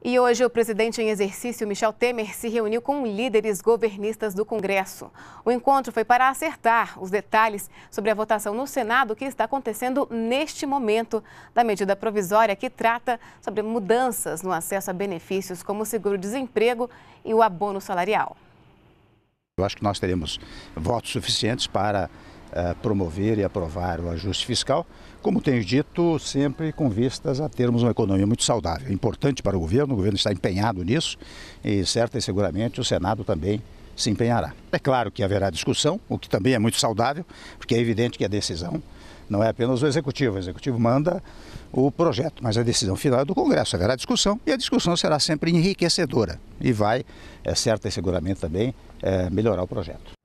E hoje, o presidente em exercício, Michel Temer, se reuniu com líderes governistas do Congresso. O encontro foi para acertar os detalhes sobre a votação no Senado que está acontecendo neste momento da medida provisória que trata sobre mudanças no acesso a benefícios como o seguro-desemprego e o abono salarial. Eu acho que nós teremos votos suficientes para eh, promover e aprovar o ajuste fiscal, como tenho dito, sempre com vistas a termos uma economia muito saudável. É importante para o governo, o governo está empenhado nisso e certa e seguramente o Senado também se empenhará. É claro que haverá discussão, o que também é muito saudável, porque é evidente que a decisão não é apenas o executivo, o executivo manda o projeto, mas a decisão final é do Congresso. Haverá discussão e a discussão será sempre enriquecedora e vai, é certa e seguramente também, é, melhorar o projeto.